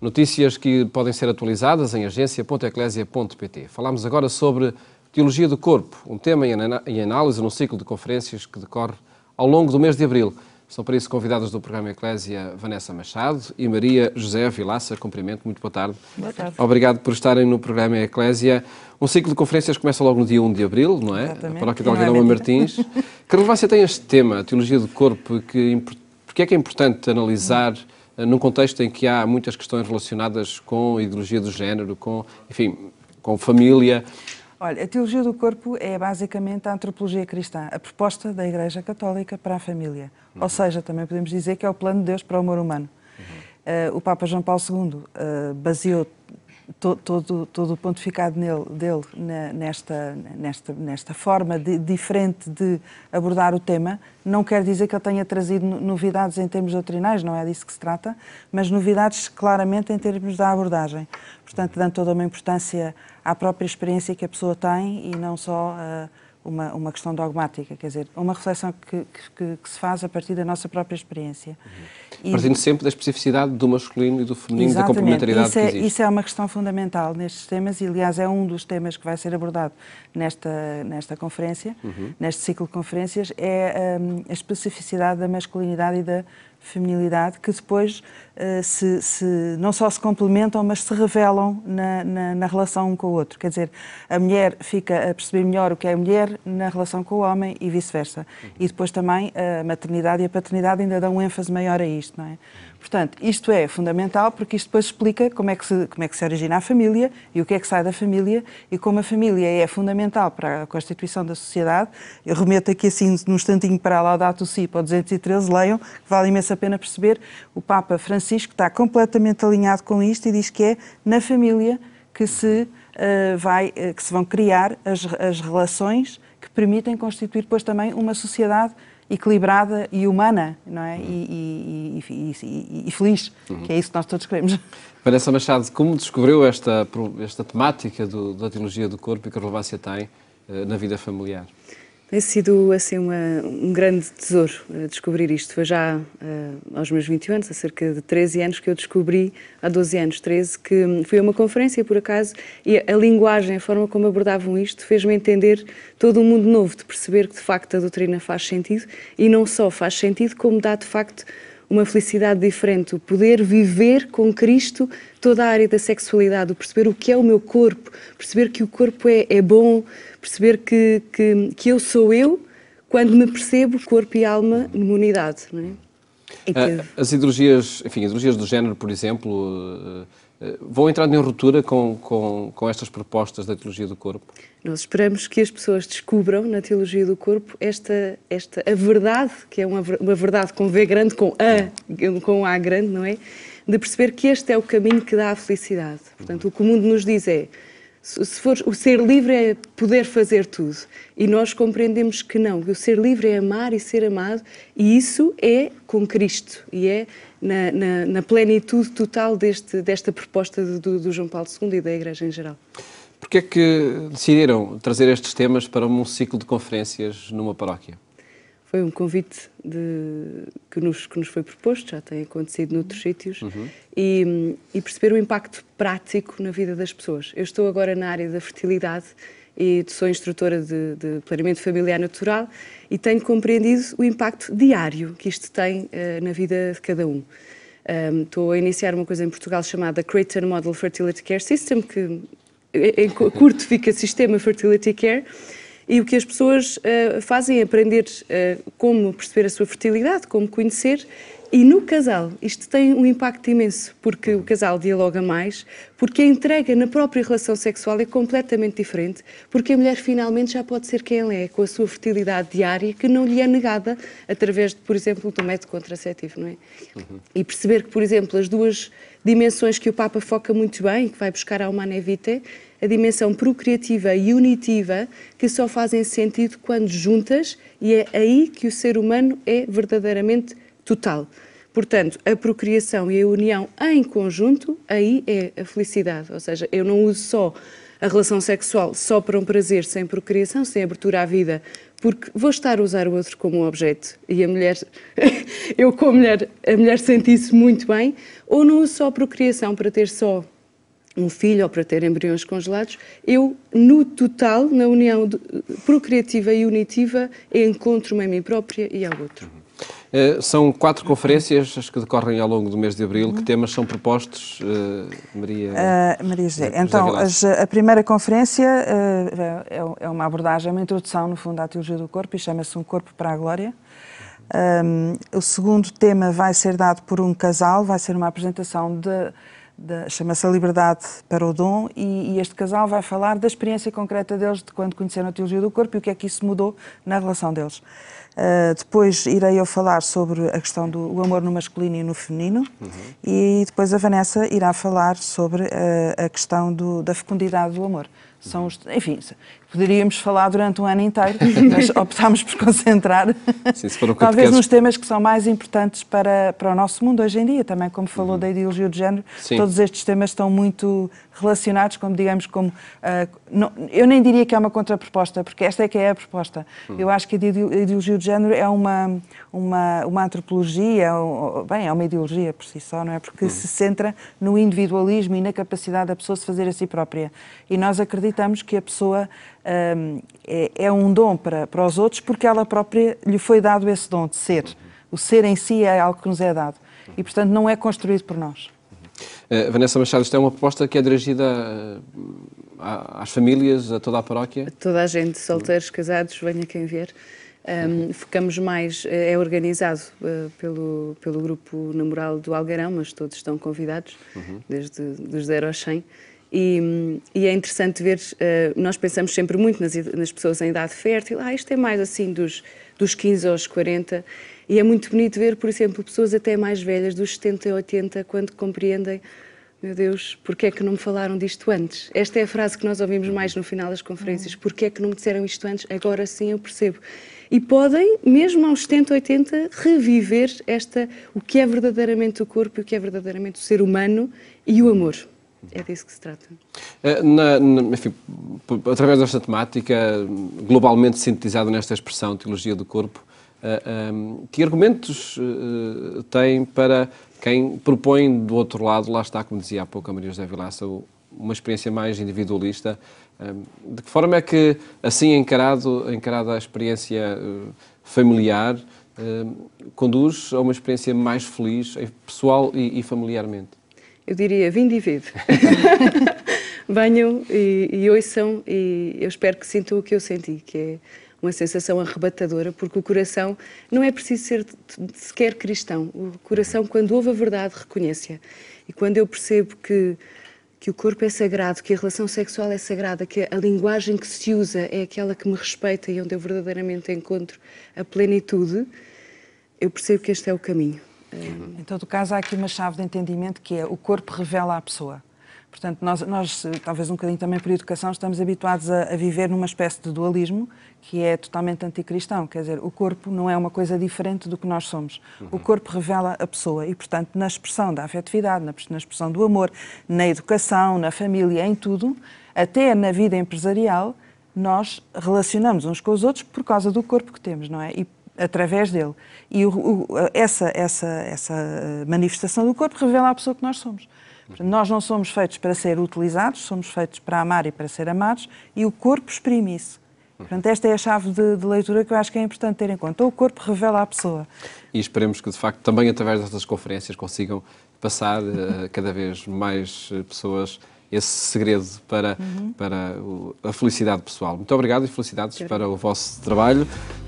Notícias que podem ser atualizadas em agência.eclésia.pt. Falamos agora sobre Teologia do Corpo, um tema em análise num ciclo de conferências que decorre ao longo do mês de abril. São para isso convidadas do programa Eclésia Vanessa Machado e Maria José Vilaça. Cumprimento, muito boa tarde. Boa tarde. Obrigado por estarem no programa Eclésia. Um ciclo de conferências começa logo no dia 1 de abril, não é? Exatamente. Na paróquia de é Algodão Martins. que relevância tem este tema, a teologia do corpo? Que, porque é que é importante analisar. Hum eh, num contexto em que há muitas questões relacionadas com ideologia do género, com, enfim, com família. Olha, a teologia do corpo é basicamente a antropologia cristã, a proposta da Igreja Católica para a família. Uhum. Ou seja, também podemos dizer que é o plano de Deus para o amor humano. Uhum. Uh, o Papa João Paulo II uh, eh, baseou todo, todo o pontificado nele, dele nesta, nesta, nesta forma de, diferente de abordar o tema, não quer dizer que ele tenha trazido novidades em termos doutrinais, não é disso que se trata, mas novidades claramente em termos da abordagem. Portanto, dando toda uma importância à própria experiência que a pessoa tem e não só. Uh, uma, uma questão dogmática, quer dizer, uma reflexão que, que, que se faz a partir da nossa própria experiência. Uhum. E, Partindo sempre da especificidade do masculino e do feminino, da complementaridade isso é, que existe. Isso é uma questão fundamental nestes temas e, aliás, é um dos temas que vai ser abordado nesta, nesta conferência, uhum. neste ciclo de conferências, é um, a especificidade da masculinidade e da feminilidade que depois uh, se, se, não só se complementam, mas se revelam na, na, na, relação um com o outro. Quer dizer, a mulher fica a perceber melhor o que é a mulher na relação com o homem e vice-versa. Uhum. E depois também a maternidade e a paternidade ainda dão um ênfase maior a isto, não é? Portanto, isto é fundamental porque isto depois explica como é, que se, como é que se origina a família e o que é que sai da família e como a família é fundamental para a constituição da sociedade. Eu remeto aqui assim, num instantinho para a Laudato Si, para o 213, leiam, que vale imenso a pena perceber, o Papa Francisco está completamente alinhado com isto e diz que é na família que se, uh, vai, uh, que se vão criar as, as relações que permitem constituir depois também uma sociedade equilibrada e humana, não é? E, e, e, e feliz, uhum. que é isso que nós todos queremos. Vanessa Machado, como descobriu esta, esta temática do, da teologia do corpo e que relevância tem uh, na vida familiar? Tem sido assim uma, um grande tesouro eh, descobrir isto. Foi já uh, aos meus 20 anos, há cerca de 13 anos, que eu descobri, há 12 anos, 13, que hum, fui a uma conferência, por acaso, e a linguagem, a forma como abordavam isto, fez-me entender todo um mundo novo, de perceber que de facto a doutrina faz sentido e não só faz sentido, como dá de facto uma felicidade diferente, o poder viver com Cristo toda a área da sexualidade, o perceber o que é o meu corpo, perceber que o corpo é, é bom, perceber que, que, que, eu sou eu quando me percebo corpo e alma numa unidade. Não é? é que... Ah, as ideologias, enfim, ideologias do género, por exemplo, eh, eh, vão entrar em ruptura com, com, com estas propostas da teologia do corpo? Nós esperamos que as pessoas descubram na teologia do corpo esta, esta a verdade, que é uma, uma verdade com V grande, com A, com A grande, não é? De perceber que este é o caminho que dá à felicidade. Portanto, o que o mundo nos diz é se for, o ser livre é poder fazer tudo. E nós compreendemos que não, que o ser livre é amar e ser amado, e isso é com Cristo, e é na, na, na plenitude total deste, desta proposta do, do João Paulo II e da Igreja em geral. Porquê é que decidiram trazer estes temas para um ciclo de conferências numa paróquia? Foi um convite de, que, nos, que, nos, foi proposto, já tem acontecido noutros sítios, uhum. e, e perceber o impacto prático na vida das pessoas. Eu estou agora na área da fertilidade e sou instrutora de, de, planeamento familiar natural e tenho compreendido o impacto diário que isto tem uh, na vida de cada um. um. Estou a iniciar uma coisa em Portugal chamada Creighton Model Fertility Care System, que em curto fica Sistema Fertility Care. E o que as pessoas uh, fazem é aprender uh, como perceber a sua fertilidade, como conhecer e no casal, isto tem um impacto imenso, porque o casal dialoga mais, porque a entrega na própria relação sexual é completamente diferente, porque a mulher finalmente já pode ser quem ela é, com a sua fertilidade diária, que não lhe é negada através, de, por exemplo, do método contraceptivo, não é? Uhum. E perceber que, por exemplo, as duas dimensões que o Papa foca muito bem, e que vai buscar a Humana a dimensão procriativa e unitiva, que só fazem sentido quando juntas, e é aí que o ser humano é verdadeiramente total. Portanto, a procriação e a união em conjunto, aí é a felicidade. Ou seja, eu não uso só a relação sexual só para um prazer, sem procriação, sem abertura à vida, porque vou estar a usar o outro como um objeto e a mulher, eu como mulher, a mulher sente isso muito bem, ou não uso só procriação para ter só um filho ou para ter embriões congelados, eu, no total, na união de, procriativa e unitiva, encontro-me a mim própria e ao outro. Eh, são quatro conferências, que decorrem ao longo do mês de abril. Que uhum. temas são propostos, eh, Maria? Uh, Maria José. Então, as, a primeira conferência é, é, é uma abordagem, uma introdução, no fundo, à teologia do corpo e chama-se Um Corpo para a Glória. Um, ehm, o segundo tema vai ser dado por um casal, vai ser uma apresentação de chama-se A Liberdade para o Dom, e, e, este casal vai falar da experiência concreta deles de quando conheceram a teologia do corpo e o que é que isso mudou na relação deles. Ah, depois irei eu falar sobre a questão do amor no masculino e no feminino uhum. e depois a Vanessa irá falar sobre uh, a questão do, da fecundidade do amor. São os, enfim, poderíamos falar durante um ano inteiro, mas optámos por concentrar Sim, um talvez nos temas que são mais importantes para, para o nosso mundo hoje em dia, também como falou uhum. da ideologia de género, Sim. todos estes temas estão muito relacionados, como digamos, como uh, não, eu nem diria que é uma contraproposta, porque esta é que é a proposta. Uhum. Eu acho que a ideologia de género é uma, uma, uma antropologia, bem, é uma ideologia por si só, não é? Porque uhum. se centra no individualismo e na capacidade da pessoa se fazer a si própria. E nós acreditamos que a pessoa um, é, é, um dom para, para os outros porque ela própria lhe foi dado esse dom de ser. O ser em si é algo que nos é dado. E, portanto, não é construído por nós. Uh, Vanessa Machado, isto é uma proposta que é dirigida eh, às famílias, a toda a paróquia? toda a gente, solteiros, casados, venha quem vier. Um, ficamos mais, eh, é organizado uh, pelo, pelo grupo Namoral do Algarão, mas todos estão convidados, uhum. desde dos 0 aos 100. E, e, é interessante ver, uh, nós pensamos sempre muito nas, nas, pessoas em idade fértil, ah, isto é mais assim dos, dos 15 aos 40, e é muito bonito ver, por exemplo, pessoas até mais velhas, dos 70 e 80, quando compreendem meu Deus, porquê é que não me falaram disto antes? Esta é a frase que nós ouvimos mais no final das conferências. Uhum. Porquê é que não me disseram isto antes? Agora sim eu percebo. E podem, mesmo aos 70, 80, reviver esta, o que é verdadeiramente o corpo e o que é verdadeiramente o ser humano e o amor. É disso que se trata. Eh, na, na, enfim, através desta temática, globalmente sintetizada nesta expressão, teologia do corpo, Uh, eh, um, ehm, que argumentos uh, tem para quem propõe do outro lado, lá está, como dizia há pouco a Maria José Vilaça, uma experiência mais individualista. Hum, de que forma é que, assim encarado, encarada a experiência hum, familiar, hum, conduz a uma experiência mais feliz, eh, pessoal e, familiarmente? Eu diria, vinde e vivo. Venham e, e ouçam e eu espero que sintam o que eu senti, que é uma sensação arrebatadora, porque o coração não é preciso ser sequer cristão. O coração, quando ouve a verdade, reconhece-a. E quando eu percebo que que o corpo é sagrado, que a relação sexual é sagrada, que a linguagem que se usa é aquela que me respeita e onde eu verdadeiramente encontro a plenitude, eu percebo que este é o caminho. Em todo caso, há aqui uma chave de entendimento que é o corpo revela a pessoa. Portanto, nós, nós, eh, talvez um bocadinho também por educação, estamos habituados a, a, viver numa espécie de dualismo que é totalmente anticristão. Quer dizer, o corpo não é uma coisa diferente do que nós somos. Uhum. O corpo revela a pessoa e, portanto, na expressão da afetividade, na, na expressão do amor, na educação, na família, em tudo, até na vida empresarial, nós relacionamos uns com os outros por causa do corpo que temos, não é? E através dele. E o, o, essa, essa, essa eh, manifestação do corpo revela a pessoa que nós somos. Nós não somos feitos para ser utilizados, somos feitos para amar e para ser amados, e o corpo exprime isso. Portanto, esta é a chave de, de, leitura que eu acho que é importante ter em conta. o corpo revela a pessoa. E esperemos que, de facto, também através destas conferências consigam passar uh, cada vez mais eh, pessoas esse segredo para, uhum. para o, a felicidade pessoal. Muito obrigado e felicidades para o vosso trabalho.